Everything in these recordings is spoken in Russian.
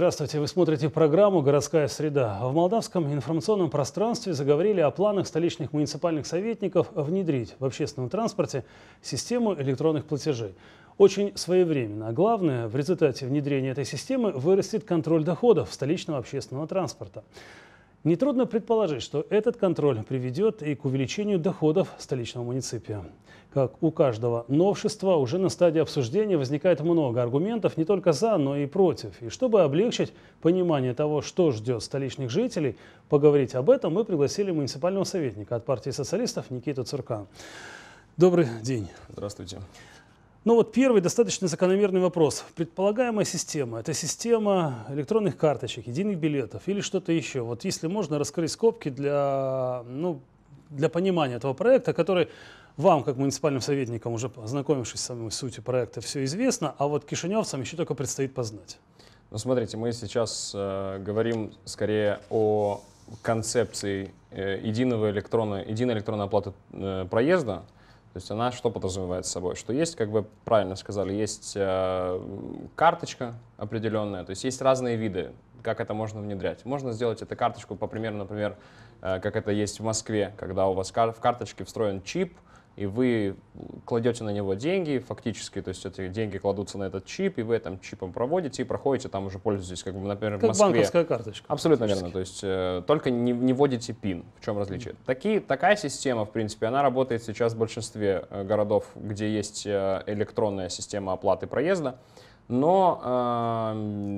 Здравствуйте. Вы смотрите программу «Городская среда». В молдавском информационном пространстве заговорили о планах столичных муниципальных советников внедрить в общественном транспорте систему электронных платежей. Очень своевременно. А главное, в результате внедрения этой системы вырастет контроль доходов столичного общественного транспорта. Нетрудно предположить, что этот контроль приведет и к увеличению доходов столичного муниципия. Как у каждого новшества, уже на стадии обсуждения возникает много аргументов не только за, но и против. И чтобы облегчить понимание того, что ждет столичных жителей, поговорить об этом мы пригласили муниципального советника от партии социалистов Никиту Цуркан. Добрый день. Здравствуйте. Ну вот первый достаточно закономерный вопрос. Предполагаемая система – это система электронных карточек, единых билетов или что-то еще. Вот если можно раскрыть скобки для, ну, для понимания этого проекта, который вам, как муниципальным советникам, уже познакомившись с самой сутью проекта, все известно, а вот кишиневцам еще только предстоит познать. Ну, смотрите, мы сейчас э, говорим скорее о концепции э, единого электрона, единой электронной оплаты э, проезда. То есть она что подразумевает собой? Что есть, как вы правильно сказали, есть э, карточка определенная, то есть есть разные виды, как это можно внедрять. Можно сделать эту карточку, по примеру, например, э, как это есть в Москве, когда у вас кар в карточке встроен чип – и вы э, кладете на него деньги, фактически, то есть эти деньги кладутся на этот чип, и вы этим чипом проводите и проходите, там уже пользуетесь, как бы, например, как в Москве. банковская карточка. Абсолютно верно, то есть э, только не, не вводите пин, в чем различие. Mm. Такие, такая система, в принципе, она работает сейчас в большинстве э, городов, где есть э, электронная система оплаты проезда, но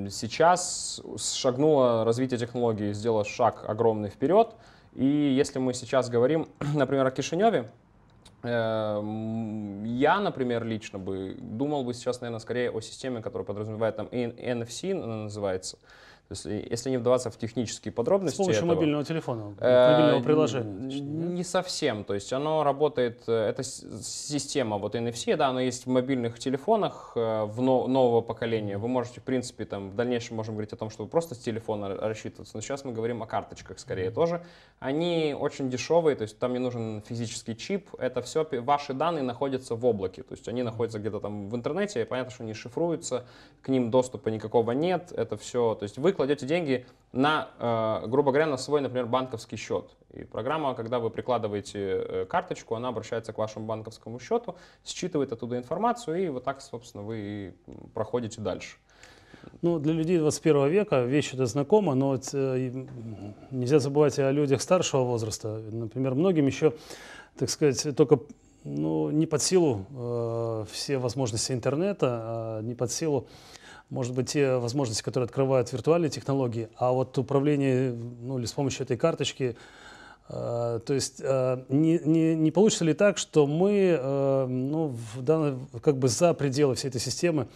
э, сейчас шагнуло развитие технологии, сделало шаг огромный вперед, и если мы сейчас говорим, например, о Кишиневе, Эм, я, например, лично бы думал бы сейчас, наверное, скорее о системе, которая подразумевает там NFC, она называется, если, э, если не вдаваться в технические подробности. С помощью этого, мобильного телефона, э, мобильного приложения. Точнее, не совсем. То есть оно работает, э, это система вот NFC, да, она есть в мобильных телефонах э, в но, нового поколения. Вы можете, в принципе, там в дальнейшем можем говорить о том, что просто с телефона рассчитываться. Но сейчас мы говорим о карточках скорее mm-hmm. тоже. Они очень дешевые, то есть там не нужен физический чип. Это все, ваши данные находятся в облаке. То есть они находятся где-то там в интернете, и понятно, что они шифруются, к ним доступа никакого нет. Это все, то есть вы кладете деньги на, э, грубо говоря, на свой, например, банковский счет. И программа, когда вы прикладываете э, карточку, она обращается к вашему банковскому счету, считывает оттуда информацию, и вот так, собственно, вы и проходите дальше. Ну, для людей 21 века вещь это знакома, но э, нельзя забывать о людях старшего возраста. Например, многим еще, так сказать, только ну, не под силу э, все возможности интернета, э, не под силу может быть, те возможности, которые открывают виртуальные технологии, а вот управление, ну, или с помощью этой карточки, э, то есть э, не, не, не получится ли так, что мы, э, ну, в данной, как бы за пределы всей этой системы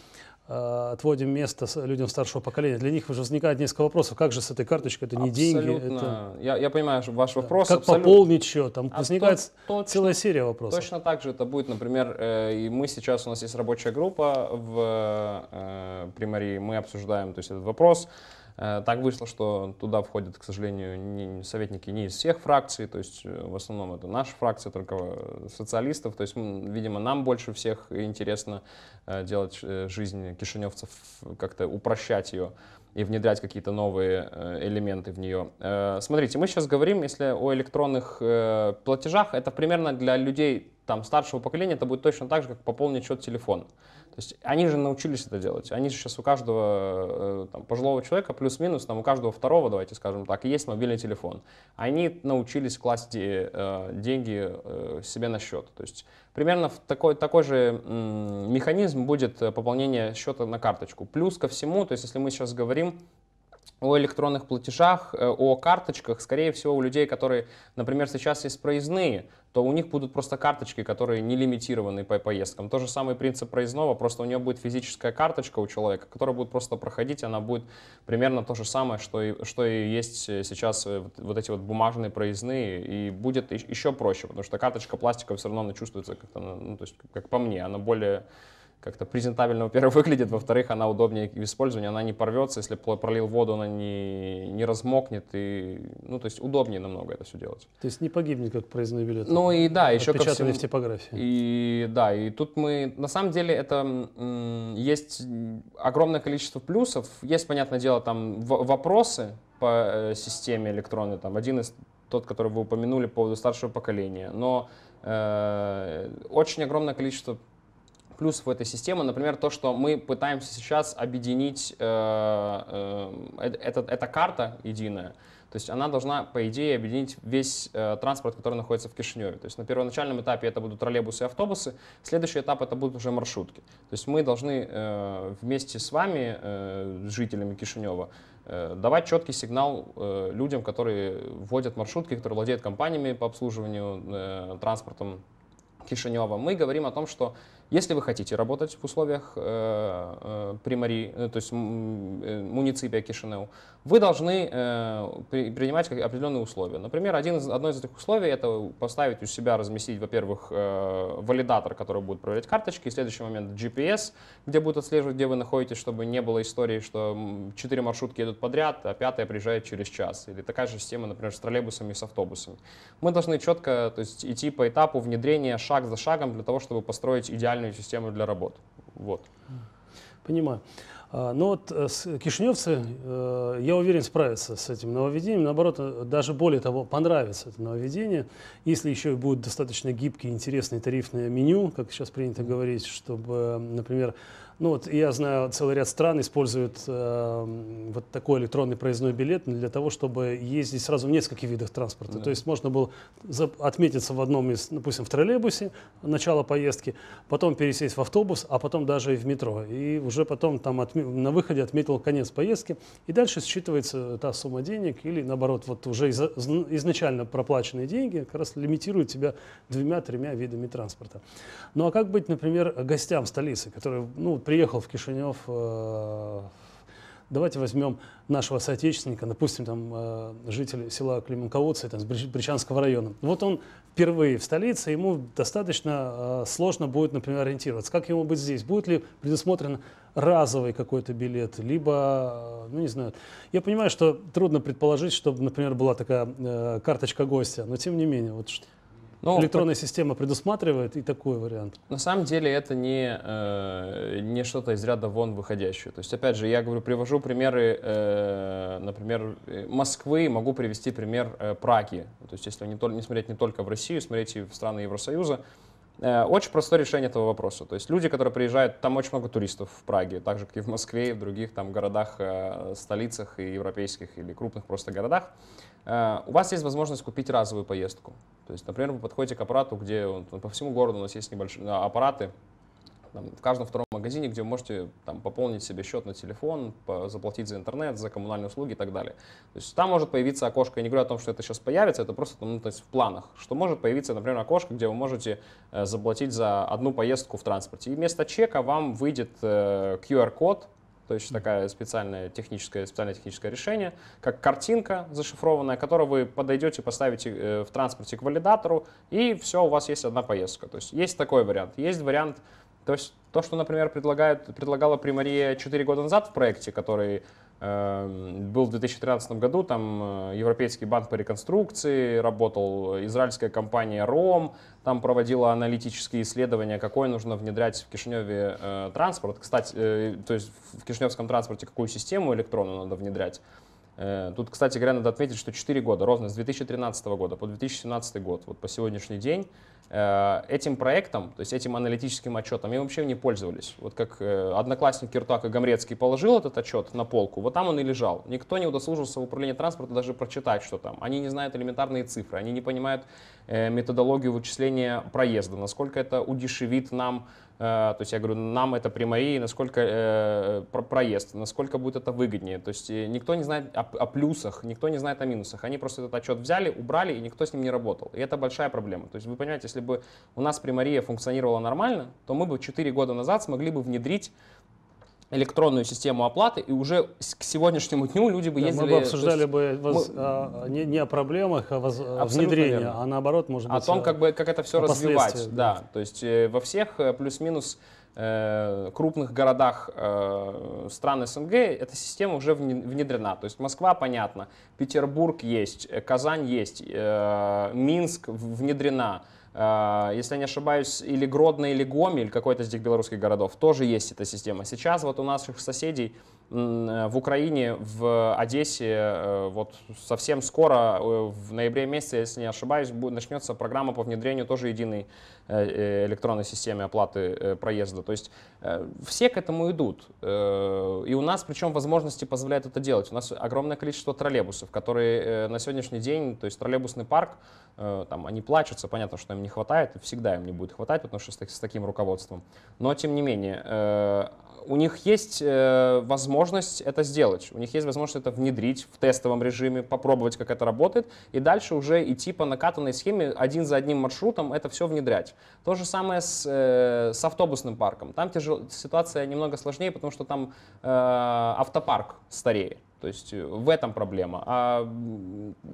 Э, отводим место людям старшего поколения. Для них уже возникает несколько вопросов. Как же с этой карточкой? Это не абсолютно. деньги. Это... Я, я понимаю ваш вопрос. Как абсолютно. пополнить счет? Там а возникает то, точно, целая серия вопросов. Точно так же это будет, например, э, и мы сейчас, у нас есть рабочая группа в э, э Примарии, мы обсуждаем то есть, этот вопрос. Э, так вышло, что туда входят, к сожалению, не, советники не из всех фракций, то есть э, в основном это наша фракция, только э, социалистов. То есть, видимо, нам больше всех интересно делать жизнь кишиневцев, как-то упрощать ее и внедрять какие-то новые элементы в нее. Смотрите, мы сейчас говорим, если о электронных платежах, это примерно для людей там старшего поколения это будет точно так же, как пополнить счет телефона. То есть они же научились это делать. Они же сейчас у каждого э, там, пожилого человека, плюс-минус, там, у каждого второго, давайте скажем так, есть мобильный телефон. Они научились класть э, деньги э, себе на счет. То есть примерно такой, такой же механизм будет э, пополнение счета на карточку. Плюс ко всему, то есть если мы сейчас говорим о электронных платежах, э, о карточках, скорее всего, у людей, которые, например, сейчас есть проездные, то у них будут просто карточки, которые не лимитированы по поездкам. То же самый принцип проездного, просто у нее будет физическая карточка у человека, которая будет просто проходить, она будет примерно то же самое, что и, что и есть э, сейчас э, вот эти вот бумажные проездные, и будет еще проще, потому что карточка пластиковая все равно она чувствуется как-то, ну, ну, то есть, как по мне, она более как-то презентабельно, во-первых, выглядит, во-вторых, она удобнее в использовании, она не порвется, если пролил воду, она не, не размокнет, и, ну, то есть удобнее намного это все делать. То есть не погибнет, как проездной билет. Ну и да, еще как всему, в типографии. И да, и тут мы, на самом деле, это есть огромное количество плюсов, есть, понятное дело, там вопросы по э, системе электронной, там один из тот, который вы упомянули по поводу старшего поколения, но э, очень огромное количество плюсов этой системы, например, то, что мы пытаемся сейчас объединить, э, э, э это, эта карта единая, то есть она должна, по идее, объединить весь э, транспорт, который находится в Кишиневе. То есть на первоначальном этапе это будут троллейбусы и автобусы, следующий этап это будут уже маршрутки. То есть мы должны э, вместе с вами, э, жителями Кишинева, э, давать четкий сигнал э, людям, которые вводят маршрутки, которые владеют компаниями по обслуживанию э, транспортом Кишинева. Мы говорим о том, что если вы хотите работать в условиях э, э примари, э, то есть э, муниципия Кишинеу, вы должны э, при, принимать определенные условия. Например, один из, одно из этих условий это поставить у себя, разместить, во-первых, э, валидатор, который будет проверять карточки, и следующий момент GPS, где будет отслеживать, где вы находитесь, чтобы не было истории, что четыре маршрутки идут подряд, а пятая приезжает через час. Или такая же система, например, с троллейбусами и с автобусами. Мы должны четко то есть, идти по этапу внедрения шаг за шагом для того, чтобы построить идеальный специальную систему для работ. Вот. Понимаю. А, ну вот э, кишиневцы, э, я уверен, справятся с этим нововведением. Наоборот, э, даже более того, понравится это нововведение. Если еще будет достаточно гибкие, интересные тарифное меню, как сейчас принято говорить, чтобы, например, ну вот я знаю, целый ряд стран используют э, вот такой электронный проездной билет для того, чтобы ездить сразу в нескольких видах транспорта. Да. То есть можно было отметиться в одном из, допустим, в троллейбусе начало поездки, потом пересесть в автобус, а потом даже и в метро. И уже потом там отме- на выходе отметил конец поездки, и дальше считывается та сумма денег или наоборот вот уже из- изначально проплаченные деньги как раз лимитируют тебя двумя-тремя видами транспорта. Ну а как быть, например, гостям столицы, которые ну, приехал в Кишинев, э, давайте возьмем нашего соотечественника, допустим, там, э, житель села Клименководцы, там, с Бричанского района. Вот он впервые в столице, ему достаточно э, сложно будет, например, ориентироваться. Как ему быть здесь? Будет ли предусмотрен разовый какой-то билет, либо, э, ну не знаю. Я понимаю, что трудно предположить, чтобы, например, была такая э, карточка гостя, но тем не менее, вот что ну, Электронная по... система предусматривает и такой вариант. На самом деле это не, э, не что-то из ряда вон выходящее. То есть, опять же, я говорю, привожу примеры, э, например, Москвы, могу привести пример э, Праги. То есть, если не, не смотреть не только в Россию, смотреть и в страны Евросоюза, э, очень простое решение этого вопроса. То есть люди, которые приезжают, там очень много туристов в Праге, так же, как и в Москве, и в других там городах, э, столицах и европейских или крупных просто городах. Э, у вас есть возможность купить разовую поездку. То есть, например, вы подходите к аппарату, где ну, по всему городу у нас есть небольшие а, аппараты, там, в каждом втором магазине, где вы можете там, пополнить себе счет на телефон, заплатить за интернет, за коммунальные услуги и так далее. То есть там может появиться окошко, я не говорю о том, что это сейчас появится, это просто ну, то есть в планах, что может появиться, например, окошко, где вы можете э, заплатить за одну поездку в транспорте. И вместо чека вам выйдет QR-код, э, то есть такая специальная техническое, специальное техническое решение, как картинка зашифрованная, которую вы подойдете, поставите э, в транспорте к валидатору, и все, у вас есть одна поездка. То есть есть такой вариант. Есть вариант, то есть то, что, например, предлагает, предлагала Примария 4 года назад в проекте, который Эм, был в 2013 году, там э, Европейский банк по реконструкции работал, израильская компания «Ром», там проводила аналитические исследования, какое нужно внедрять в Кишиневе э, транспорт. Кстати, э, то есть в кишиневском транспорте какую систему электронную надо внедрять. Э, тут, кстати говоря, надо отметить, что 4 года, ровно с 2013 года по 2017 год, вот по сегодняшний день, э, этим проектом, то есть этим аналитическим отчетом, им вообще не пользовались. Вот как э, одноклассник Киртак и Гамрецкий положил этот отчет на полку, вот там он и лежал. Никто не удосужился в управлении транспорта даже прочитать, что там. Они не знают элементарные цифры, они не понимают методологию вычисления проезда, насколько это удешевит нам Э, то есть я говорю, нам это при Марии, насколько э, проезд, насколько будет это выгоднее. То есть э, никто не знает о, о плюсах, никто не знает о минусах. Они просто этот отчет взяли, убрали, и никто с ним не работал. И это большая проблема. То есть вы понимаете, если бы у нас при Марии функционировала нормально, то мы бы 4 года назад смогли бы внедрить электронную систему оплаты, и уже к сегодняшнему дню люди бы ездили... Да, мы бы обсуждали есть, бы воз, мы, а, не, не о проблемах, а воз, а внедрения, верно. а наоборот, может быть... О том, как, бы, как это все развивать. Да. да, то есть э, во всех э, плюс-минус э, крупных городах стран СНГ эта система уже внедрена. То есть Москва, понятно, Петербург есть, Казань есть, Минск внедрена, а, если я не ошибаюсь, или Гродно, или Гомель, какой-то из этих белорусских городов, тоже есть эта система. Сейчас вот у наших соседей Э, в Украине, в Одессе, э, вот совсем скоро, э, в ноябре месяце, если не ошибаюсь, начнется программа по внедрению тоже единой электронной системы оплаты проезда. То есть все к этому идут. И у нас, причем, возможности позволяют это делать. У нас огромное количество троллейбусов, которые на сегодняшний день, то есть троллейбусный парк, там, они плачутся, понятно, что им не хватает, всегда им не будет хватать, потому что с таким руководством. Но, тем не менее, у них есть э, возможность это сделать, у них есть возможность это внедрить в тестовом режиме, попробовать, как это работает, и дальше уже идти по накатанной схеме один за одним маршрутом это все внедрять. То же самое с, э, с автобусным парком. Там тяжел, ситуация немного сложнее, потому что там э, автопарк старее. То есть э, в этом проблема. А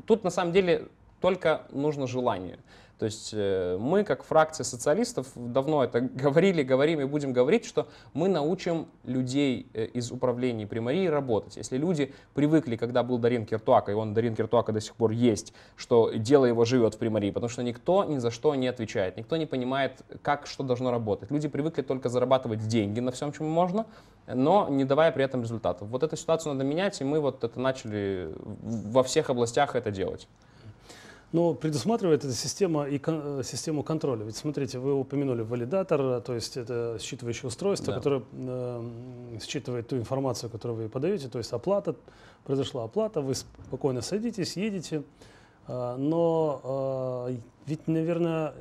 тут на самом деле только нужно желание. То есть э, мы, как фракция социалистов, давно это говорили, говорим и будем говорить, что мы научим людей э, из управления примарии работать. Если люди привыкли, когда был Дарин Киртуака, и он, Дарин Киртуака, до сих пор есть, что дело его живет в примарии, потому что никто ни за что не отвечает, никто не понимает, как что должно работать. Люди привыкли только зарабатывать деньги на всем, чем можно, но не давая при этом результатов. Вот эту ситуацию надо менять, и мы вот это начали во всех областях это делать. Но предусматривает эта система и кон э, систему контроля. Ведь смотрите, вы упомянули валидатор, э, то есть это считывающее устройство, да. которое э, считывает ту информацию, которую вы подаете, то есть оплата, произошла оплата, вы спокойно садитесь, едете, а, но а, ведь, наверное,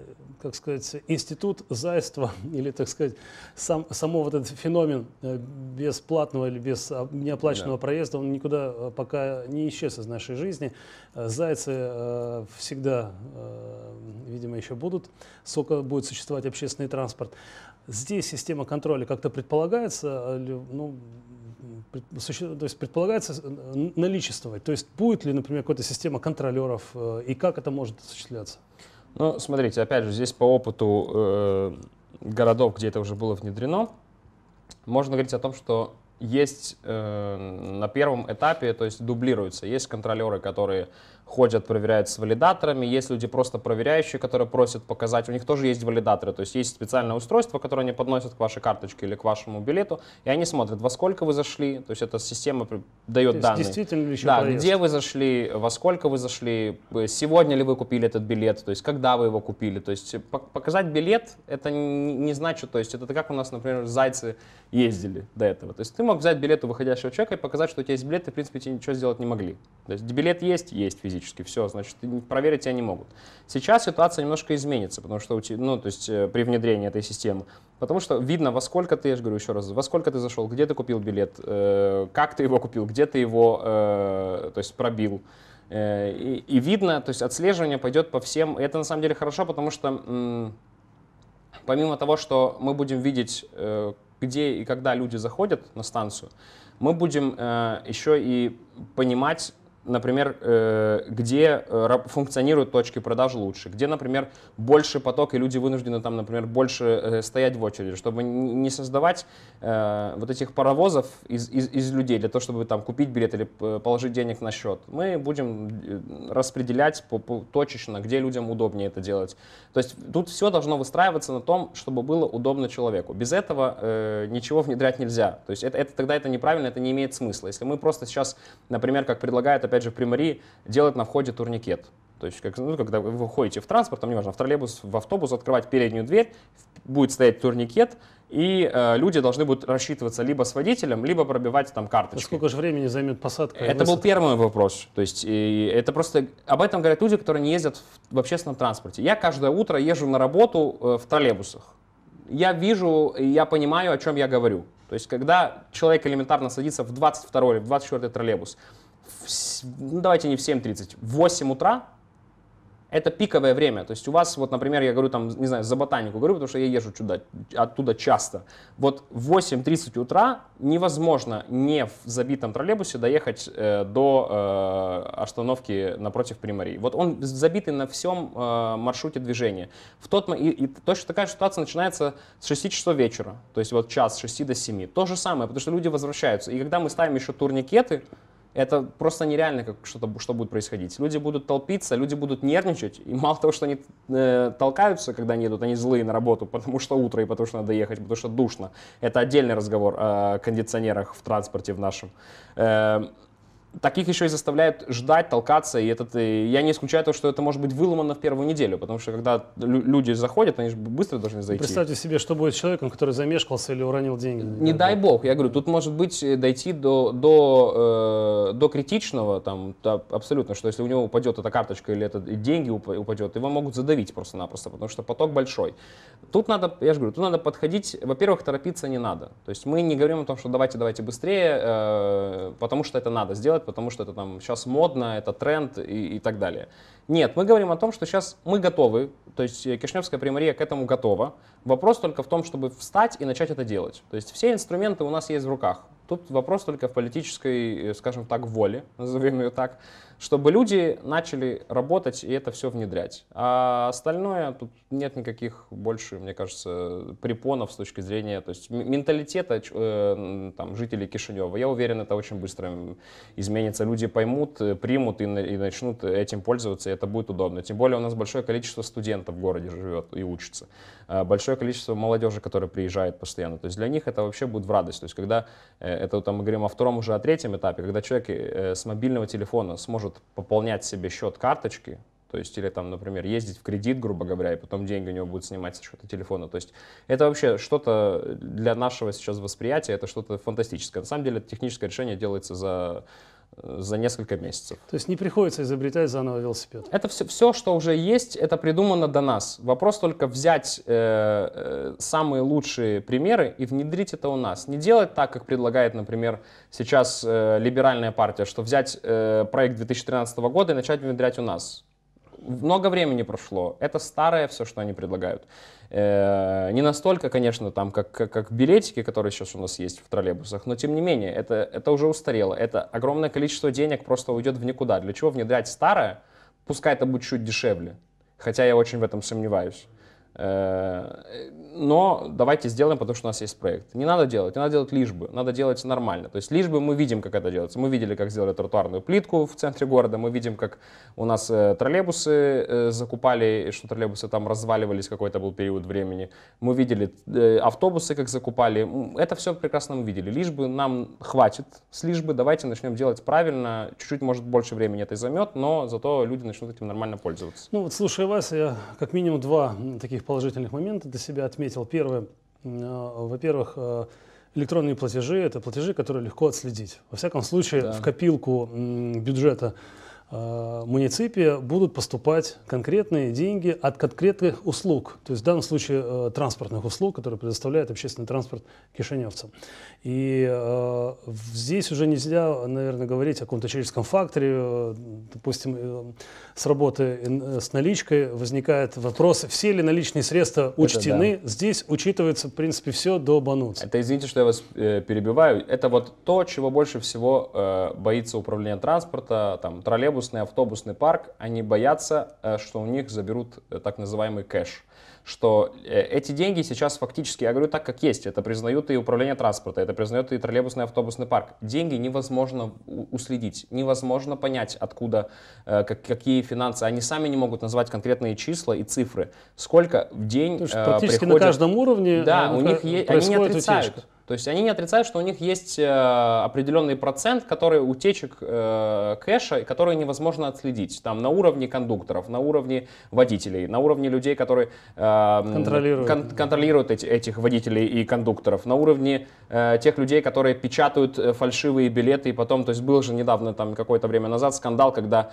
как сказать, институт зайства или, так сказать, сам, само вот этот феномен э, бесплатного или без а, неоплаченного да. проезда, он никуда э, пока не исчез из нашей жизни. Э, зайцы э, всегда, э, видимо, еще будут, сколько будет существовать общественный транспорт. Здесь система контроля как-то предполагается, ну, то есть предполагается э, наличествовать. То есть будет ли, например, какая-то система контролеров э, и как это может осуществляться? Ну, смотрите, опять же, здесь по опыту э, городов, где это уже было внедрено, можно говорить о том, что есть э, на первом этапе, то есть дублируются. Есть контролеры, которые ходят, проверяют с валидаторами. Есть люди просто проверяющие, которые просят показать. У них тоже есть валидаторы. То есть есть специальное устройство, которое они подносят к вашей карточке или к вашему билету, и они смотрят, во сколько вы зашли. То есть эта система дает есть данные. Действительно ли еще Да, проезд? где вы зашли, во сколько вы зашли, э, сегодня ли вы купили этот билет, то есть когда вы его купили. То есть э, показать билет, это не значит, то есть это как у нас, например, зайцы ездили до этого. То есть ты мог взять билет у выходящего человека и показать, что у тебя есть билет, и, в принципе, тебе ничего сделать не могли. То есть билет есть, есть физически. Все, значит, проверить тебя не могут. Сейчас ситуация немножко изменится, потому что, ну, то есть э, при внедрении этой системы. Потому что видно, во сколько ты, я же говорю еще раз, во сколько ты зашел, где ты купил билет, э, как ты его купил, где ты его, э, то есть пробил. Э, и, и видно, то есть отслеживание пойдет по всем. И это на самом деле хорошо, потому что помимо того, что мы будем видеть, э, где и когда люди заходят на станцию, мы будем э, еще и понимать, например, э, где э, функционируют точки продаж лучше, где, например, больше поток, и люди вынуждены там, например, больше э, стоять в очереди, чтобы не создавать вот этих паровозов из, из, из людей для того, чтобы там купить билет или положить денег на счет. Мы будем распределять по, по, точечно, где людям удобнее это делать. То есть тут все должно выстраиваться на том, чтобы было удобно человеку. Без этого э, ничего внедрять нельзя. То есть это, это, тогда это неправильно, это не имеет смысла. Если мы просто сейчас, например, как предлагает опять же, в Примарии делать на входе турникет. То есть, как, ну, когда вы выходите в транспорт, там, важно в троллейбус, в автобус, открывать переднюю дверь, будет стоять турникет, и э, люди должны будут рассчитываться либо с водителем, либо пробивать там карточки. А сколько же времени займет посадка? Это был первый вопрос. То есть, и это просто об этом говорят люди, которые не ездят в, в общественном транспорте. Я каждое утро езжу на работу э, в троллейбусах. Я вижу, я понимаю, о чем я говорю. То есть, когда человек элементарно садится в 22 или в 24 троллейбус, ну, давайте не в 7.30, в 8 утра это пиковое время. То есть у вас, вот, например, я говорю там, не знаю, за ботанику говорю, потому что я езжу туда, оттуда часто. Вот в 8.30 утра невозможно не в забитом троллейбусе доехать э, до э, остановки напротив Примарии. Вот он забитый на всем э, маршруте движения. В тот, и, и точно такая ситуация начинается с 6 часов вечера, то есть вот час с 6 до 7. То же самое, потому что люди возвращаются. И когда мы ставим еще турникеты, это просто нереально, как что-то, что будет происходить. Люди будут толпиться, люди будут нервничать. И мало того, что они э, толкаются, когда они идут, они злые на работу, потому что утро и потому что надо ехать, потому что душно. Это отдельный разговор о кондиционерах в транспорте в нашем. Э, таких еще и заставляют ждать, толкаться, и этот, и э, я не исключаю то, что это может быть выломано в первую неделю, потому что когда люди заходят, они же быстро должны зайти. Представьте себе, что будет с человеком, который замешкался или уронил деньги. Не дай бог, я говорю, тут может быть э, дойти до, до, э, до критичного, там, да, абсолютно, что если у него упадет эта карточка или это деньги упадет, его могут задавить просто-напросто, потому что поток большой. Тут надо, я же говорю, тут надо подходить, во-первых, торопиться не надо, то есть мы не говорим о том, что давайте, давайте быстрее, э, потому что это надо сделать, делают, потому что это там сейчас модно, это тренд и, и так далее. Нет, мы говорим о том, что сейчас мы готовы, то есть э, Кишневская примария к этому готова. Вопрос только в том, чтобы встать и начать это делать. То есть все инструменты у нас есть в руках. Тут вопрос только в политической, э, скажем так, воле, назовем ее так чтобы люди начали работать и это все внедрять. А остальное, тут нет никаких больше, мне кажется, препонов с точки зрения то есть, менталитета э, там, жителей Кишинева. Я уверен, это очень быстро изменится. Люди поймут, э, примут и, и начнут этим пользоваться, и это будет удобно. Тем более у нас большое количество студентов в городе живет и учится. А большое количество молодежи, которая приезжает постоянно. То есть для них это вообще будет в радость. То есть когда, э, это там мы говорим о втором уже, о третьем этапе, когда человек с мобильного телефона сможет может пополнять себе счет карточки, то есть, или там, например, ездить в кредит, грубо говоря, и потом деньги у него будут снимать со счета телефона. То есть это вообще что-то для нашего сейчас восприятия, это что-то фантастическое. На самом деле это техническое решение делается за за несколько месяцев. То есть не приходится изобретать заново велосипед? Это все, все что уже есть, это придумано до нас. Вопрос только взять э, э, самые лучшие примеры и внедрить это у нас. Не делать так, как предлагает, например, сейчас э, либеральная партия, что взять э, проект 2013 года и начать внедрять у нас много времени прошло. Это старое все, что они предлагают. Э, не настолько, конечно, там, как, как билетики, которые сейчас у нас есть в троллейбусах, но тем не менее, это, это уже устарело. Это огромное количество денег просто уйдет в никуда. Для чего внедрять старое? Пускай это будет чуть дешевле. Хотя я очень в этом сомневаюсь. Э, но давайте сделаем, потому что у нас есть проект. Не надо делать, не надо делать лишь бы, надо делать нормально. То есть лишь бы мы видим, как это делается. Мы видели, как сделали тротуарную плитку в центре города, мы видим, как у нас э, троллейбусы э, закупали, что троллейбусы там разваливались какой-то был период времени. Мы видели автобусы, как закупали. Это все прекрасно мы видели. Лишь бы нам хватит, с лишь бы давайте начнем делать правильно. Чуть-чуть, может, больше времени это и займет, но зато люди начнут этим нормально пользоваться. Ну вот слушая вас, я как минимум два таких таких положительных моментов для себя отметил. Первое, э, во-первых, э, электронные платежи – это платежи, которые легко отследить. Во всяком случае, да. в копилку бюджета Э, муниципе будут поступать конкретные деньги от конкретных услуг, то есть в данном случае э, транспортных услуг, которые предоставляет общественный транспорт кишиневцам. И э, здесь уже нельзя, наверное, говорить о каком-то человеческом факторе, допустим, с работы с наличкой возникает вопрос, все ли наличные средства учтены, это да. здесь учитывается, в принципе, все до бануца. Это, извините, что я вас перебиваю, это вот то, чего больше всего боится управление транспорта, там, троллейбус, троллейбусный, автобусный парк, они боятся, э, что у них заберут э, так называемый кэш что э, эти деньги сейчас фактически, я говорю так, как есть, это признают и управление транспорта, это признает и троллейбусный автобусный парк. Деньги невозможно уследить, невозможно понять, откуда, как, какие финансы. Они сами не могут назвать конкретные числа и цифры. Сколько в день То есть, практически приходит... на каждом уровне Да, у них есть, они не отрицают. Утечка. То есть они не отрицают, что у них есть э, определенный процент, который утечек э, кэша, который невозможно отследить. Там на уровне кондукторов, на уровне водителей, на уровне людей, которые э, контролируют, кон- контролируют эти, этих водителей и кондукторов, на уровне тех людей, которые печатают фальшивые билеты и потом, то есть был же недавно там какое-то время назад скандал, когда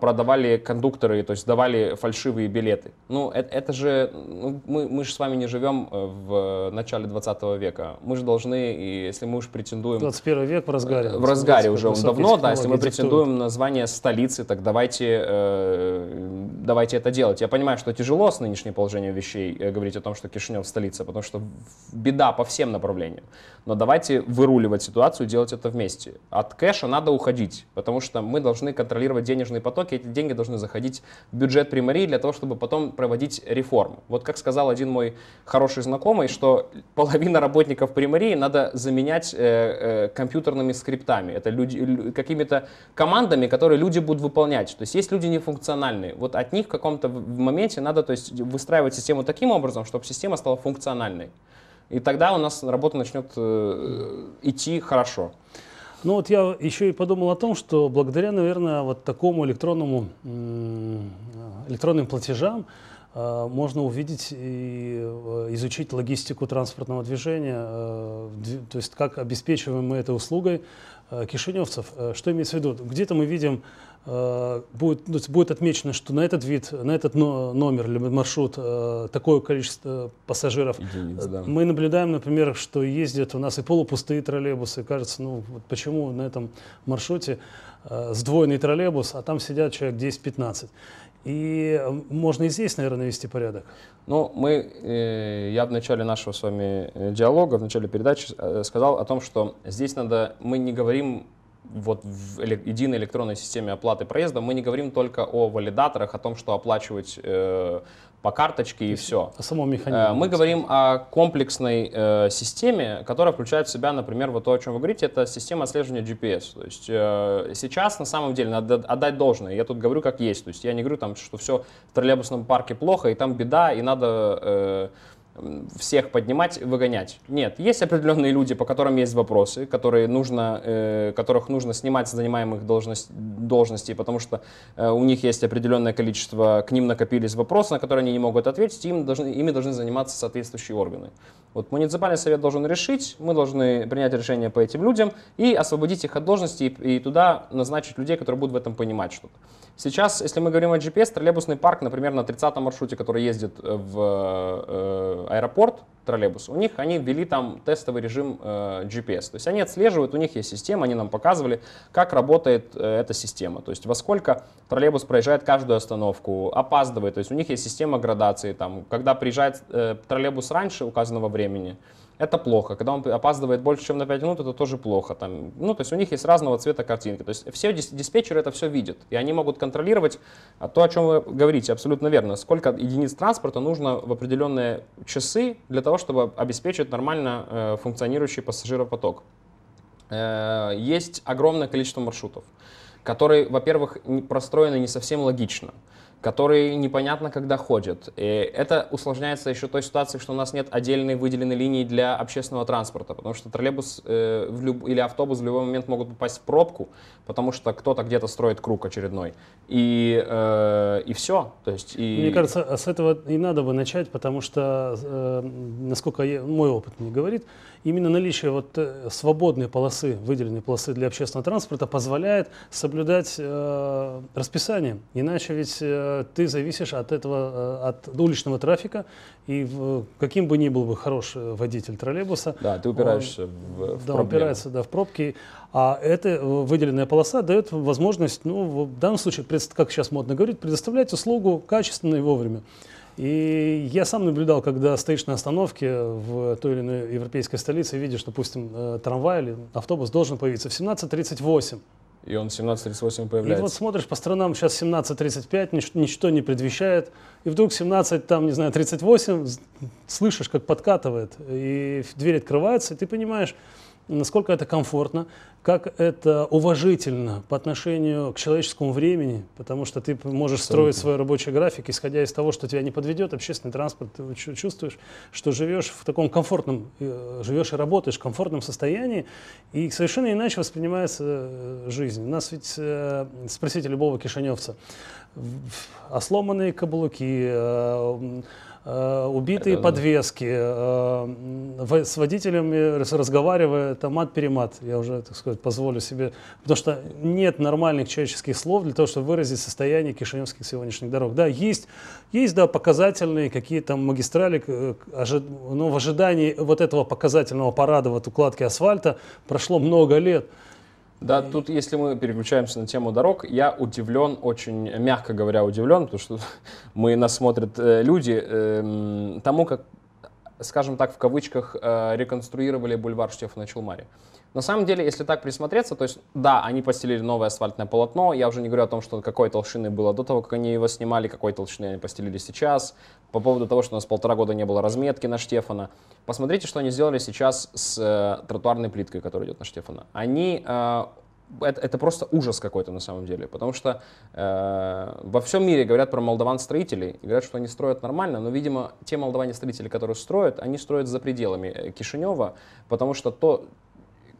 продавали кондукторы, то есть давали фальшивые билеты. Ну это, это же, ну, мы, мы же с вами не живем в начале 20 века, мы же же должны, и если мы уж претендуем... 21 век в разгаре. Э, в разгаре уже он давно, да, если мы претендуем диктует. на звание столицы, так давайте, э, давайте это делать. Я понимаю, что тяжело с нынешним положением вещей э, говорить о том, что Кишинев столица, потому что беда по всем направлениям. Но давайте выруливать ситуацию, делать это вместе. От кэша надо уходить, потому что мы должны контролировать денежные потоки, эти деньги должны заходить в бюджет примарии для того, чтобы потом проводить реформы. Вот как сказал один мой хороший знакомый, что половина работников примарии надо заменять э, э, компьютерными скриптами. Это люди, какими-то командами, которые люди будут выполнять. То есть есть люди нефункциональные. Вот от них в каком-то моменте надо то есть, выстраивать систему таким образом, чтобы система стала функциональной. И тогда у нас работа начнет э, идти хорошо. Ну вот я еще и подумал о том, что благодаря, наверное, вот такому электронному, электронным платежам Э, можно увидеть и э, изучить логистику транспортного движения, э, то есть как обеспечиваем мы этой услугой кишиневцев. Что имеется в виду? Где-то мы видим, будет, будет отмечено, что на этот вид, на этот номер или маршрут такое количество пассажиров. Единиц, да. Мы наблюдаем, например, что ездят у нас и полупустые троллейбусы. кажется, ну вот почему на этом маршруте сдвоенный троллейбус, а там сидят человек 10-15. И можно и здесь, наверное, вести порядок. Ну, мы, э, я в начале нашего с вами э, диалога, в начале передачи э, сказал о том, что здесь надо, мы не говорим вот в единой электронной системе оплаты проезда мы не говорим только о валидаторах, о том, что оплачивать э, по карточке и все. О самом э, механизме. Мы говорим о комплексной э, системе, которая включает в себя, например, вот то, о чем вы говорите, это система отслеживания GPS. То есть э, сейчас на самом деле надо отдать должное. Я тут говорю как есть. То есть я не говорю там, что все в троллейбусном парке плохо, и там беда, и надо э, всех поднимать, выгонять. Нет, есть определенные люди, по которым есть вопросы, которые нужно, э, которых нужно снимать с занимаемых должность, должностей, потому что э, у них есть определенное количество, к ним накопились вопросы, на которые они не могут ответить, им должны, ими должны заниматься соответствующие органы. Вот муниципальный совет должен решить, мы должны принять решение по этим людям и освободить их от должности и, и туда назначить людей, которые будут в этом понимать что-то. Сейчас, если мы говорим о GPS, троллейбусный парк, например, на 30 маршруте, который ездит в э, аэропорт, троллейбус, у них они ввели там тестовый режим э, GPS. То есть они отслеживают, у них есть система, они нам показывали, как работает э, эта система. То есть во сколько троллейбус проезжает каждую остановку, опаздывает. То есть у них есть система градации, там, когда приезжает троллейбус раньше указанного времени, это плохо. Когда он опаздывает больше, чем на 5 минут, это тоже плохо. Там, ну, то есть у них есть разного цвета картинки. То есть все диспетчеры это все видят, и они могут контролировать а, то, о чем вы говорите, абсолютно верно. Сколько единиц транспорта нужно в определенные часы для того, чтобы обеспечить нормально э, функционирующий пассажиропоток. Э, есть огромное количество маршрутов которые, во-первых, простроены не совсем логично который непонятно когда ходит. И это усложняется еще той ситуацией, что у нас нет отдельной выделенной линии для общественного транспорта, потому что троллейбус э, в люб... или автобус в любой момент могут попасть в пробку, потому что кто-то где-то строит круг очередной. И, э, и все. То есть, и... Мне кажется, с этого и надо бы начать, потому что, э, насколько я, мой опыт мне говорит, именно наличие вот э, свободной полосы, выделенной полосы для общественного транспорта позволяет соблюдать э, расписание. Иначе ведь э, ты зависишь от этого, э, от уличного трафика, и в, каким бы ни был бы хороший э, водитель троллейбуса. Да, ты упираешься он, в, в Да, упирается да, в пробки. А эта э, выделенная полоса дает возможность, ну, в данном случае, как сейчас модно говорить, предоставлять услугу качественно и вовремя. И я сам наблюдал, когда стоишь на остановке в той или иной европейской столице видишь, допустим, э, трамвай или автобус должен появиться в 17.38. И он в 17.38 появляется. И вот смотришь по сторонам, сейчас 17.35, нич- ничто не предвещает. И вдруг 17, там, не знаю, 38, слышишь, как подкатывает. И дверь открывается, и ты понимаешь, насколько это комфортно, как это уважительно по отношению к человеческому времени, потому что ты можешь Абсолютно. строить свой рабочий график, исходя из того, что тебя не подведет общественный транспорт, ты чувствуешь, что живешь в таком комфортном, э, живешь и работаешь в комфортном состоянии, и совершенно иначе воспринимается э, жизнь. Нас ведь, э, спросите любого кишиневца, а сломанные каблуки, убитые это, подвески, с водителем разговаривая, там мат-перемат, я уже, так сказать, сказать, позволю себе, потому что нет нормальных человеческих слов для того, чтобы выразить состояние кишиневских сегодняшних дорог. Да, есть, есть да, показательные какие-то магистрали, э, но ну, в ожидании вот этого показательного парада, вот укладки асфальта, прошло много лет. Да, тут, если мы переключаемся на тему дорог, я удивлен, очень мягко говоря, удивлен, потому что мы нас смотрят э, люди э, тому, как, скажем так, в кавычках э, реконструировали бульвар Штефана Челмари. На самом деле, если так присмотреться, то есть, да, они постелили новое асфальтное полотно. Я уже не говорю о том, что какой толщины было до того, как они его снимали, какой толщины они постелили сейчас. По поводу того, что у нас полтора года не было разметки на Штефана. Посмотрите, что они сделали сейчас с э, тротуарной плиткой, которая идет на Штефана. Они э, это, это просто ужас какой-то на самом деле, потому что э, во всем мире говорят про молдаван-строителей, говорят, что они строят нормально, но, видимо, те молдаване-строители, которые строят, они строят за пределами э, Кишинева, потому что то,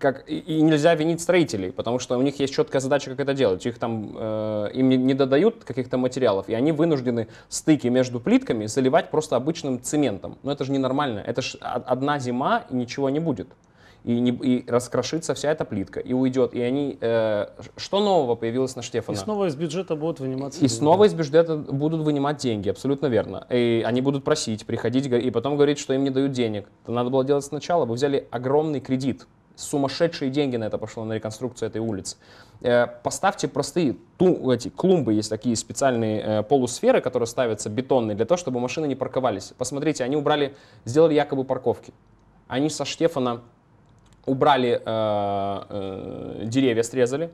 как и, нельзя винить строителей, потому что у них есть четкая задача, как это делать. Их там э, им не, додают каких-то материалов, и они вынуждены стыки между плитками заливать просто обычным цементом. Но это же ненормально. Это же одна зима и ничего не будет. И, не, и раскрошится вся эта плитка, и уйдет. И они... Э, что нового появилось на Штефана? И снова из бюджета будут выниматься И снова из бюджета будут вынимать деньги, абсолютно верно. И они будут просить, приходить, и потом говорить, что им не дают денег. Это надо было делать сначала. Вы взяли огромный кредит, сумасшедшие деньги на это пошло, на реконструкцию этой улицы. Э, поставьте простые ту, эти клумбы, есть такие специальные э, полусферы, которые ставятся бетонные, для того, чтобы машины не парковались. Посмотрите, они убрали, сделали якобы парковки. Они со Штефана убрали э, э, деревья, срезали,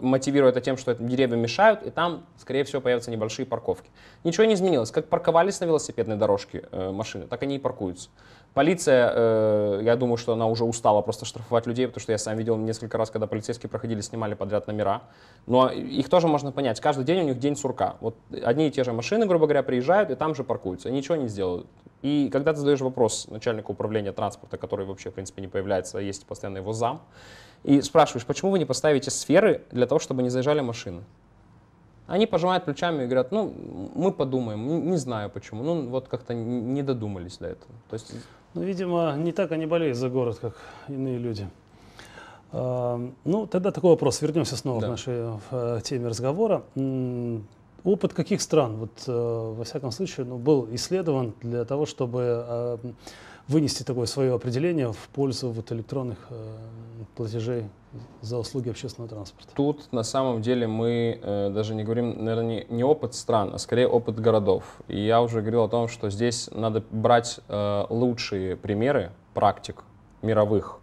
мотивируя это тем, что это деревья мешают, и там, скорее всего, появятся небольшие парковки. Ничего не изменилось. Как парковались на велосипедной дорожке э, машины, так они и паркуются. Полиция, э, я думаю, что она уже устала просто штрафовать людей, потому что я сам видел несколько раз, когда полицейские проходили, снимали подряд номера. Но их тоже можно понять. Каждый день у них день сурка. Вот одни и те же машины, грубо говоря, приезжают и там же паркуются. И ничего не сделают. И когда ты задаешь вопрос начальнику управления транспорта, который вообще, в принципе, не появляется, а есть постоянно его зам, и спрашиваешь, почему вы не поставите сферы для того, чтобы не заезжали машины? Они пожимают плечами и говорят, ну, мы подумаем, не знаю почему, ну, вот как-то не додумались до этого. То есть ну, видимо, не так они болеют за город, как иные люди. А, ну, тогда такой вопрос. Вернемся снова да. к нашей в, э, теме разговора. Опыт каких стран, вот, э, во всяком случае, ну, был исследован для того, чтобы а, вынести такое свое определение в пользу вот электронных э, платежей за услуги общественного транспорта? Тут на самом деле мы э, даже не говорим, наверное, не, не опыт стран, а скорее опыт городов. И я уже говорил о том, что здесь надо брать э, лучшие примеры практик мировых,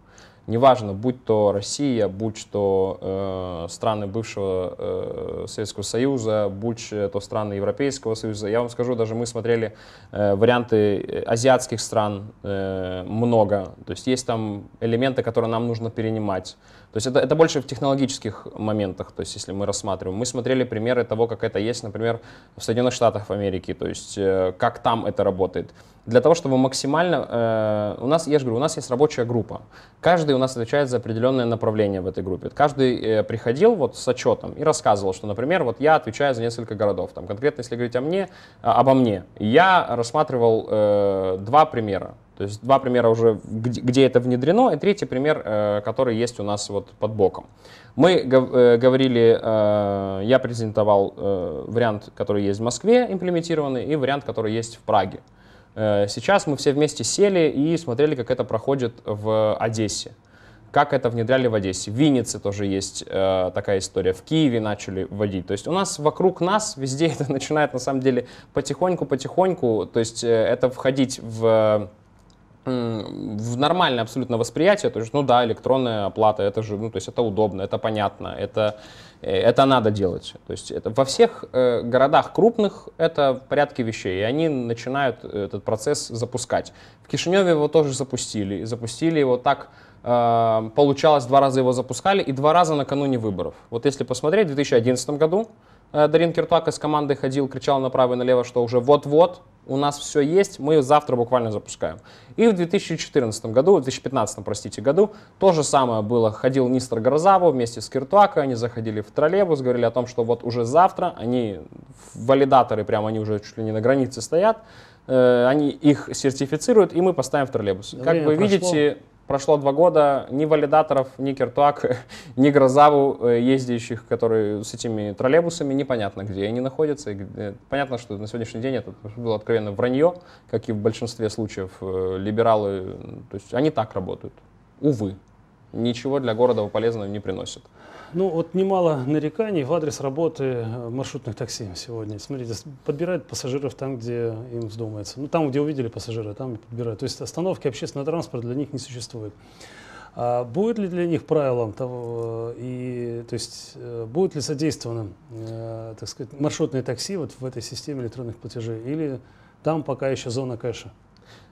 неважно, будь то Россия, будь то э, страны бывшего э, Советского Союза, будь то страны Европейского Союза. Я вам скажу, даже мы смотрели э, варианты э, азиатских стран э, много. То есть есть там элементы, которые нам нужно перенимать. То есть это, это больше в технологических моментах, то есть если мы рассматриваем. Мы смотрели примеры того, как это есть, например, в Соединенных Штатах Америки, то есть э, как там это работает. Для того, чтобы максимально... Э, у нас, я же говорю, у нас есть рабочая группа. Каждый у нас отвечает за определенное направление в этой группе. Каждый э, приходил вот с отчетом и рассказывал, что, например, вот я отвечаю за несколько городов. Там конкретно, если говорить о мне, а, обо мне, я рассматривал э, два примера. То есть два примера уже, где, где это внедрено, и третий пример, э, который есть у нас вот под боком. Мы гов, э, говорили, э, я презентовал э, вариант, который есть в Москве имплементированный, и вариант, который есть в Праге. Э, сейчас мы все вместе сели и смотрели, как это проходит в Одессе. Как это внедряли в Одессе. В Виннице тоже есть э, такая история. В Киеве начали вводить. То есть у нас вокруг нас везде это начинает на самом деле потихоньку-потихоньку. То есть э, это входить в в нормальное абсолютно восприятие, то есть, ну да, электронная оплата, это же, ну, то есть это удобно, это понятно, это, э, это надо делать. То есть это, во всех э, городах крупных это порядки вещей, и они начинают э, этот процесс запускать. В Кишиневе его тоже запустили, и запустили его так, э, получалось, два раза его запускали, и два раза накануне выборов. Вот если посмотреть, в 2011 году Э, Дарин Киртак из команды ходил, кричал направо и налево, что уже вот-вот, у нас все есть, мы завтра буквально запускаем. И в 2014 году, в 2015, простите, году, то же самое было. Ходил Нистер Горзаву вместе с Киртуако, они заходили в троллейбус, говорили о том, что вот уже завтра, они валидаторы, прямо они уже чуть ли не на границе стоят, э, они их сертифицируют, и мы поставим в троллейбус. Да как вы прошло. видите, прошло два года, ни валидаторов, ни киртуак, ни грозаву э, ездящих, которые с этими троллейбусами, непонятно, где они находятся. Понятно, что на сегодняшний день это было откровенно вранье, как и в большинстве случаев э, либералы, то есть они так работают, увы ничего для города полезного не приносит. Ну, вот немало нареканий в адрес работы маршрутных такси сегодня. Смотрите, подбирают пассажиров там, где им вздумается. Ну, там, где увидели пассажира, там подбирают. То есть остановки общественного транспорта для них не существует. А будет ли для них правилом того, э, и, то есть, э, будет ли содействовано, э, так сказать, маршрутные такси вот в этой системе электронных платежей, или там пока еще зона кэша?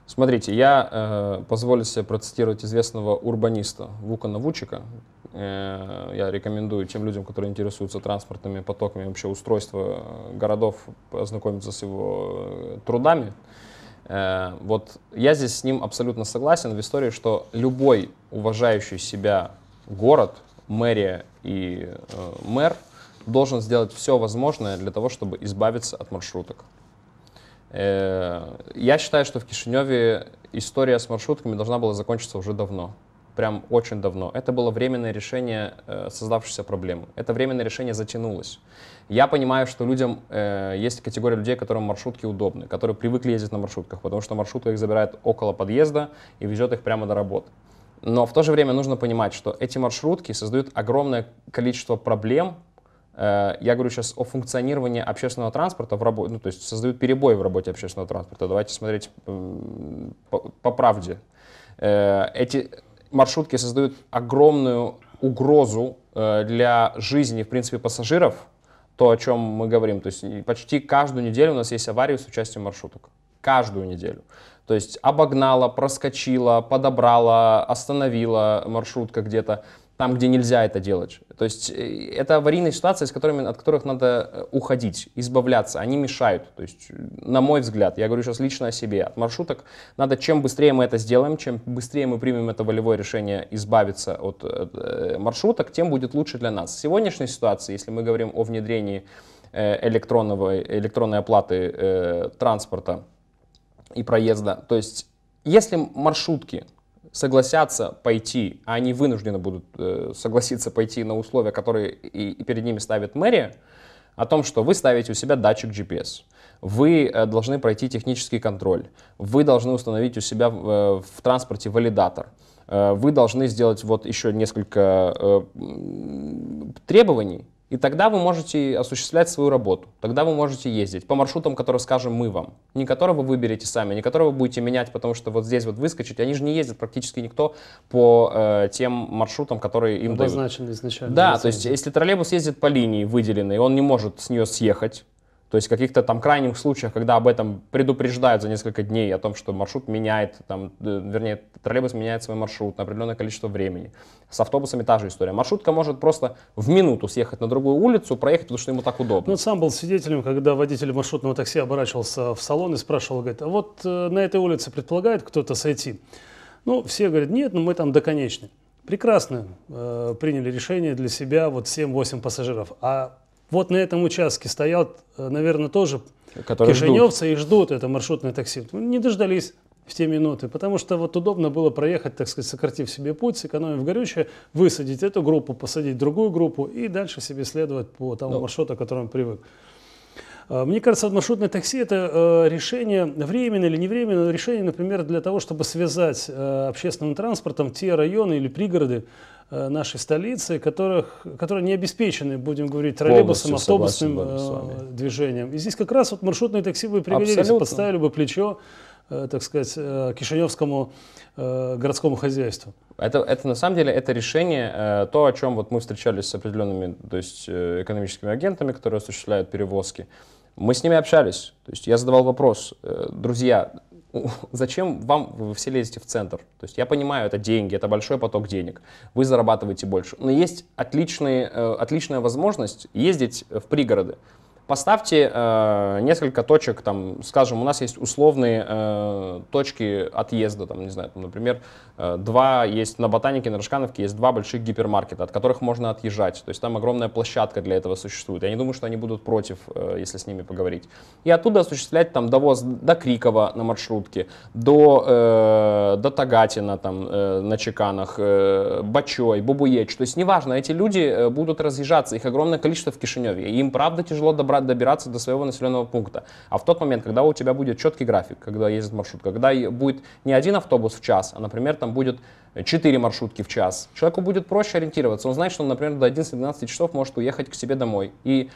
Смотрите, я э, позволю себе процитировать известного урбаниста Вукана Вучика. Э, я рекомендую тем людям, которые интересуются транспортными потоками, вообще устройство э, городов, познакомиться с его э, трудами. Э, вот я здесь с ним абсолютно согласен в истории, что любой уважающий себя город, мэрия и э, мэр должен сделать все возможное для того, чтобы избавиться от маршруток. Э, я считаю, что в Кишиневе история с маршрутками должна была закончиться уже давно. Прям очень давно. Это было временное решение э, создавшейся проблемы. Это временное решение затянулось. Я понимаю, что людям э, есть категория людей, которым маршрутки удобны, которые привыкли ездить на маршрутках, потому что маршрутка их забирает около подъезда и везет их прямо до работы. Но в то же время нужно понимать, что эти маршрутки создают огромное количество проблем Э, я говорю сейчас о функционировании общественного транспорта в работе, ну, то есть создают перебои в работе общественного транспорта. Давайте смотреть по, по правде. Э, эти маршрутки создают огромную угрозу э, для жизни, в принципе, пассажиров, то, о чем мы говорим. То есть почти каждую неделю у нас есть аварии с участием маршруток. Каждую неделю. То есть обогнала, проскочила, подобрала, остановила маршрутка где-то там, где нельзя это делать. То есть э, это аварийные ситуации, с которыми, от которых надо э, уходить, избавляться. Они мешают. То есть, э, на мой взгляд, я говорю сейчас лично о себе, от маршруток надо, чем быстрее мы это сделаем, чем быстрее мы примем это волевое решение избавиться от, от маршруток, тем будет лучше для нас. В сегодняшней ситуации, если мы говорим о внедрении электронного, электронной оплаты э, транспорта и проезда, то есть если маршрутки согласятся пойти, а они вынуждены будут э, согласиться пойти на условия, которые и, и перед ними ставит мэрия, о том, что вы ставите у себя датчик GPS, вы э, должны пройти технический контроль, вы должны установить у себя э, в транспорте валидатор, э, вы должны сделать вот еще несколько э, требований, и тогда вы можете осуществлять свою работу, тогда вы можете ездить по маршрутам, которые скажем мы вам, не которые вы выберете сами, не которые вы будете менять, потому что вот здесь вот выскочить, они же не ездят практически никто по э, тем маршрутам, которые им дают. Обозначены изначально. Да, то есть если троллейбус ездит по линии выделенной, он не может с нее съехать, то есть в каких-то там крайних случаях, когда об этом предупреждают за несколько дней, о том, что маршрут меняет, там, э, вернее, троллейбус меняет свой маршрут на определенное количество времени. С автобусами та же история. Маршрутка может просто в минуту съехать на другую улицу, проехать, потому что ему так удобно. Ну, сам был свидетелем, когда водитель маршрутного такси оборачивался в салон и спрашивал, говорит, а вот э, на этой улице предполагает кто-то сойти? Ну, все говорят, нет, но ну, мы там до конечной. Прекрасно э, приняли решение для себя, вот 7-8 пассажиров. А вот на этом участке стоят, э, наверное, тоже Которые кишиневцы ждут. и ждут это маршрутное такси. Ну, не дождались в те минуты, потому что вот удобно было проехать, так сказать, сократив себе путь, сэкономив горючее, высадить эту группу, посадить другую группу и дальше себе следовать по тому ну. маршруту, к которому привык. Э, мне кажется, маршрутное такси – это э, решение временное или невременно, решение, например, для того, чтобы связать общественным транспортом те районы или пригороды, Э, нашей столицы, которых, которые не обеспечены, будем говорить, троллейбусом, Полностью автобусным э, движением. И здесь как раз вот маршрутные такси бы пригодились, Абсолютно. подставили бы плечо э, так сказать, кишиневскому городскому хозяйству. Это, это на самом деле это решение, то, о чем вот мы встречались с определенными то есть, экономическими агентами, которые осуществляют перевозки. Мы с ними общались. То есть я задавал вопрос, друзья, зачем вам вы все лезете в центр? То есть я понимаю, это деньги, это большой поток денег, вы зарабатываете больше. Но есть отличные, э, отличная возможность ездить в пригороды. Поставьте э, несколько точек, там, скажем, у нас есть условные э, точки отъезда, там, не знаю, там, например, э, два есть на Ботанике, на Рожкановке есть два больших гипермаркета, от которых можно отъезжать, то есть там огромная площадка для этого существует. Я не думаю, что они будут против, э, если с ними поговорить. И оттуда осуществлять там довоз до Крикова на маршрутке, до, э, до Тагатина там э, на Чеканах, э, Бачой, Бубуеч, то есть неважно, эти люди э, будут разъезжаться, их огромное количество в Кишиневе, и им правда тяжело добраться добираться до своего населенного пункта. А в тот момент, когда у тебя будет четкий график, когда ездит маршрут, когда будет не один автобус в час, а, например, там будет 4 маршрутки в час, человеку будет проще ориентироваться. Он знает, что он, например, до 11-12 часов может уехать к себе домой. И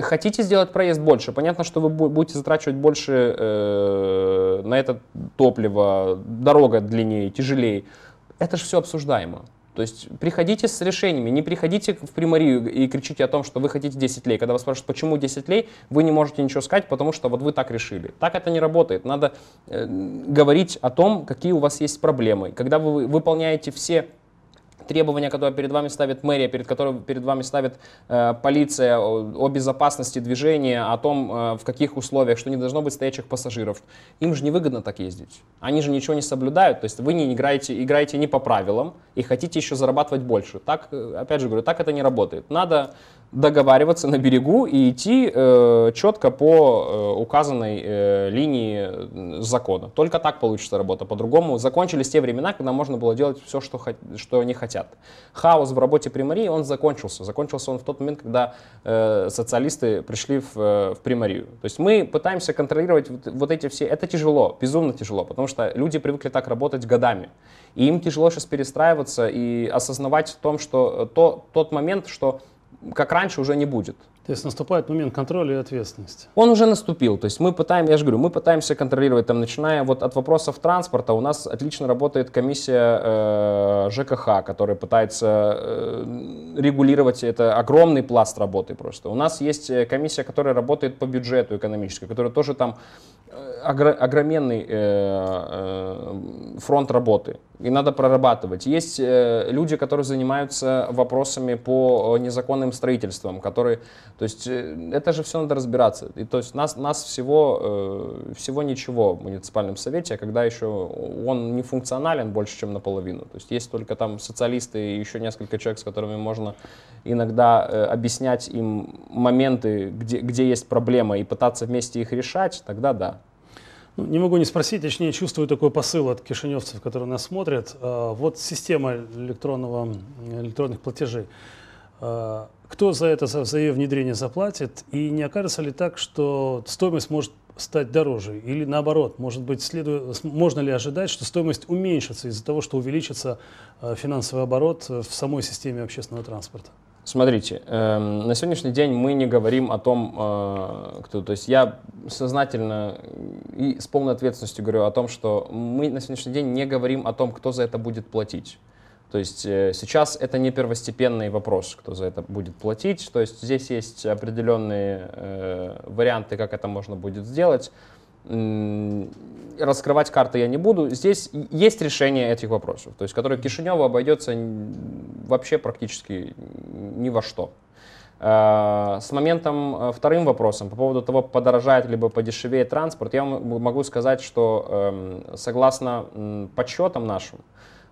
хотите сделать проезд больше, понятно, что вы будете затрачивать больше э, на это топливо, дорога длиннее, тяжелее. Это же все обсуждаемо. То есть приходите с решениями, не приходите в примарию и кричите о том, что вы хотите 10 лей. Когда вас спрашивают, почему 10 лей, вы не можете ничего сказать, потому что вот вы так решили. Так это не работает. Надо э, говорить о том, какие у вас есть проблемы. Когда вы выполняете все требования, которые перед вами ставит мэрия, перед которой перед вами ставит э, полиция, о, о безопасности движения, о том, э, в каких условиях, что не должно быть стоящих пассажиров. Им же невыгодно так ездить. Они же ничего не соблюдают. То есть вы не играете, играете не по правилам и хотите еще зарабатывать больше. Так, э, опять же говорю, так это не работает. Надо договариваться на берегу и идти э, четко по э, указанной э, линии э, закона. Только так получится работа. По-другому закончились те времена, когда можно было делать все, что, что они хотят хотят. Хаос в работе примарии, он закончился. Закончился он в тот момент, когда э, социалисты пришли в, э, в примарию. То есть мы пытаемся контролировать вот, вот эти все... Это тяжело, безумно тяжело, потому что люди привыкли так работать годами. И им тяжело сейчас перестраиваться и осознавать в том, что э, то, тот момент, что как раньше уже не будет. То есть наступает момент контроля и ответственности. Он уже наступил. То есть мы пытаемся, я же говорю, мы пытаемся контролировать, там, начиная вот от вопросов транспорта, у нас отлично работает комиссия э, ЖКХ, которая пытается э, регулировать это огромный пласт работы просто. У нас есть э, комиссия, которая работает по бюджету экономической, которая тоже там э, огр огроменный э, э, фронт работы и надо прорабатывать. Есть э, люди, которые занимаются вопросами по э, незаконным строительствам, которые, то есть э, это же все надо разбираться. И то есть нас, нас всего, всего ничего в муниципальном совете, когда еще он не функционален больше, чем наполовину. То есть есть только там социалисты и еще несколько человек, с которыми можно иногда объяснять им моменты, где, где есть проблема и пытаться вместе их решать, тогда да. Ну, не могу не спросить, точнее, чувствую такой посыл от кишиневцев, которые нас смотрят. А, вот система электронного, электронных платежей. А, кто за это, за за ее внедрение заплатит? И не окажется ли так, что стоимость может стать дороже? Или наоборот, может быть, следует, можно ли ожидать, что стоимость уменьшится из-за того, что увеличится а, финансовый оборот э, в самой системе общественного транспорта? Смотрите, э, на сегодняшний день мы не говорим о том, э, кто. То есть я сознательно и с полной ответственностью говорю о том, что мы на сегодняшний день не говорим о том, кто за это будет платить. То есть э, сейчас это не первостепенный вопрос, кто за это будет платить. То есть здесь есть определенные э, варианты, как это можно будет сделать раскрывать карты я не буду. Здесь есть решение этих вопросов, то есть которое Кишиневу обойдется вообще практически ни во что. Э, с моментом э, вторым вопросом по поводу того, подорожает либо подешевеет транспорт, я могу сказать, что эм, согласно подсчетам нашим,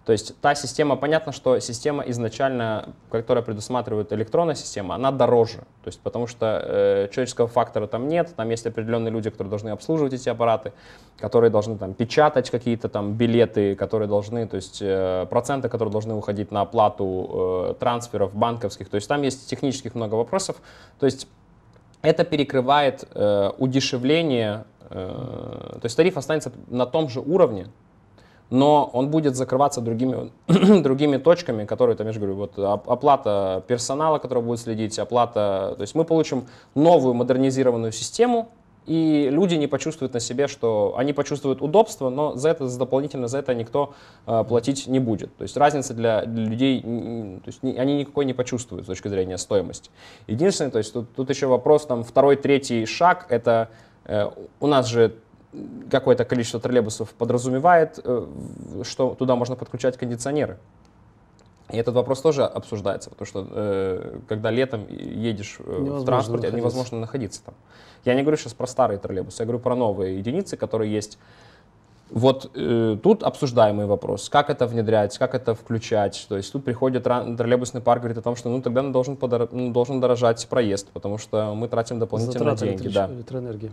то есть та система, понятно, что система изначально, которая предусматривает электронная система, она дороже. То есть потому что э, человеческого фактора там нет, там есть определенные люди, которые должны обслуживать эти аппараты, которые должны там печатать какие-то там билеты, которые должны, то есть э, проценты, которые должны уходить на оплату э, трансферов банковских. То есть там есть технических много вопросов. То есть это перекрывает э, удешевление, э, то есть тариф останется на том же уровне, но он будет закрываться другими, другими точками, которые, там, я же говорю, вот оплата персонала, который будет следить, оплата... То есть мы получим новую модернизированную систему, и люди не почувствуют на себе, что они почувствуют удобство, но за это за дополнительно за это никто э, платить не будет. То есть разница для, для людей, то есть не, они никакой не почувствуют с точки зрения стоимости. Единственное, то есть тут, тут еще вопрос там второй, третий шаг это э, у нас же какое-то количество троллейбусов подразумевает, э, что туда можно подключать кондиционеры. И этот вопрос тоже обсуждается, потому что э, когда летом едешь э, невозможно в транспорте, находиться. невозможно находиться там. Я не говорю сейчас про старые троллейбусы, я говорю про новые единицы, которые есть. Вот э, тут обсуждаемый вопрос, как это внедрять, как это включать. То есть тут приходит троллейбусный парк, говорит о том, что ну тогда должен, подор- ну, должен дорожать проезд, потому что мы тратим дополнительные Затраты деньги. Электрич- да. электроэнергии.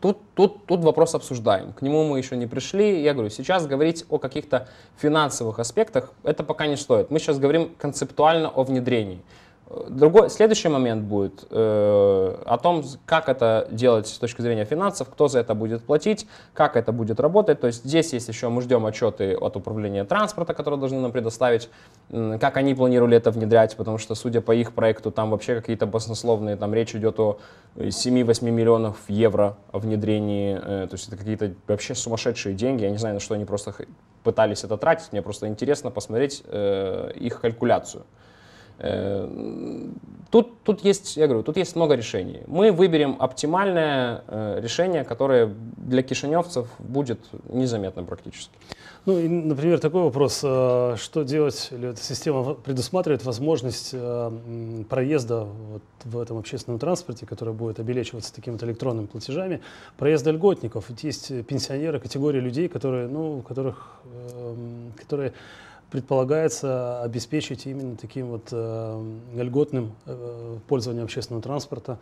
Тут, тут, тут вопрос обсуждаем. К нему мы еще не пришли. Я говорю, сейчас говорить о каких-то финансовых аспектах это пока не стоит. Мы сейчас говорим концептуально о внедрении. Другой, следующий момент будет э, о том, как это делать с точки зрения финансов, кто за это будет платить, как это будет работать. То есть здесь есть еще, мы ждем отчеты от управления транспорта, которые должны нам предоставить, э, как они планировали это внедрять, потому что, судя по их проекту, там вообще какие-то баснословные, там речь идет о 7-8 э, миллионов евро о внедрении, э, то есть это какие-то вообще сумасшедшие деньги, я не знаю, на что они просто пытались это тратить, мне просто интересно посмотреть э, их калькуляцию. Э, тут, тут есть, я говорю, тут есть много решений. Мы выберем оптимальное э, решение, которое для кишиневцев будет незаметно практически. Ну, и, например, такой вопрос, э, что делать, или эта система предусматривает возможность проезда вот в этом общественном транспорте, который будет обелечиваться такими вот электронными платежами, проезда льготников. Ведь есть пенсионеры, категории людей, которые, ну, которых, которые предполагается обеспечить именно таким вот э, льготным э, пользованием общественного транспорта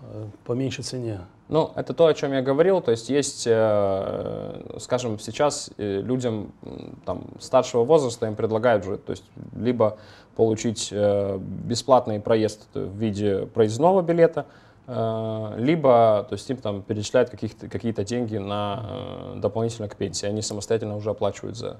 э, по меньшей цене. Ну, это то, о чем я говорил. То есть есть, э, скажем, сейчас э, людям там, старшего возраста им предлагают же, то есть либо получить э, бесплатный проезд в виде проездного билета, э, либо то есть им там перечисляют какие-то деньги на э, дополнительно к пенсии, они самостоятельно уже оплачивают за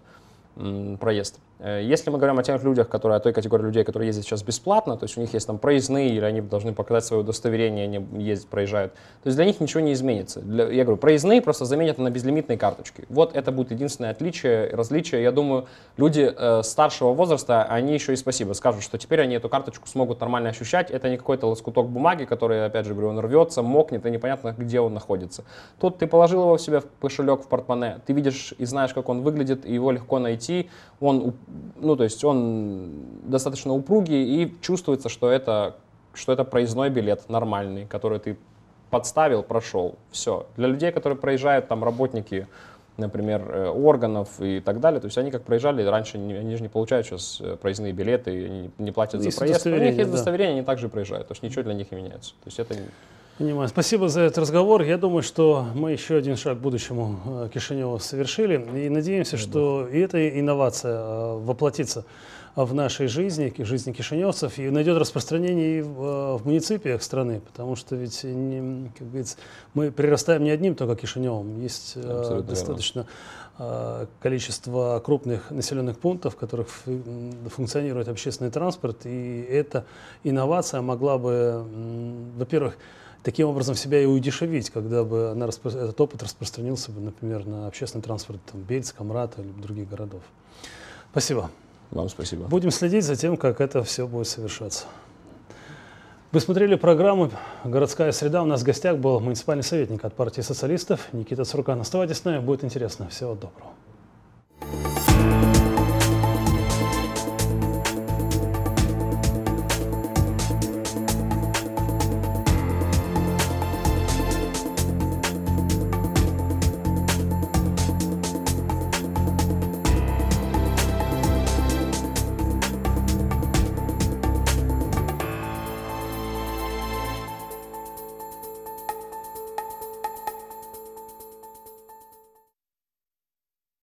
проезд. Э, если мы говорим о тех людях, которые, о той категории людей, которые ездят сейчас бесплатно, то есть у них есть там проездные, или они должны показать свое удостоверение, они ездят, проезжают, то есть для них ничего не изменится. Для, я говорю, проездные просто заменят на безлимитные карточки. Вот это будет единственное отличие, различие. Я думаю, люди э, старшего возраста, они еще и спасибо скажут, что теперь они эту карточку смогут нормально ощущать. Это не какой-то лоскуток бумаги, который, опять же говорю, он рвется, мокнет, и непонятно, где он находится. Тут ты положил его в себя в кошелек, в портмоне, ты видишь и знаешь, как он выглядит, и его легко найти, он ну, то есть он достаточно упругий, и чувствуется, что это, что это проездной билет нормальный, который ты подставил, прошел, все. Для людей, которые проезжают, там, работники, например, э, органов и так далее, то есть они как проезжали, раньше они же не получают сейчас э, проездные билеты, не, не платят и ну, за проезд, у них есть да. удостоверение, они также проезжают, то есть ничего для них не меняется. То есть это Понимаю. Спасибо за этот разговор. Я думаю, что мы еще один шаг к будущему э, Кишинева совершили. И надеемся, что и эта инновация э, воплотится в нашей жизни, в жизни кишиневцев, и найдет распространение и в, э, в муниципиях страны, потому что ведь, не, как говорится, мы прирастаем не одним только Кишиневым, есть Абсолютно достаточно верно. количество крупных населенных пунктов, в которых функционирует общественный транспорт, и эта инновация могла бы, во-первых, таким образом себя и удешевить, когда бы она, этот опыт распространился бы, например, на общественный транспорт там, Бельца, Камрата или других городов. Спасибо. Вам спасибо. Будем следить за тем, как это все будет совершаться. Вы смотрели программу «Городская среда». У нас в гостях был муниципальный советник от партии социалистов Никита Суркан. Оставайтесь с нами, будет интересно. Всего доброго.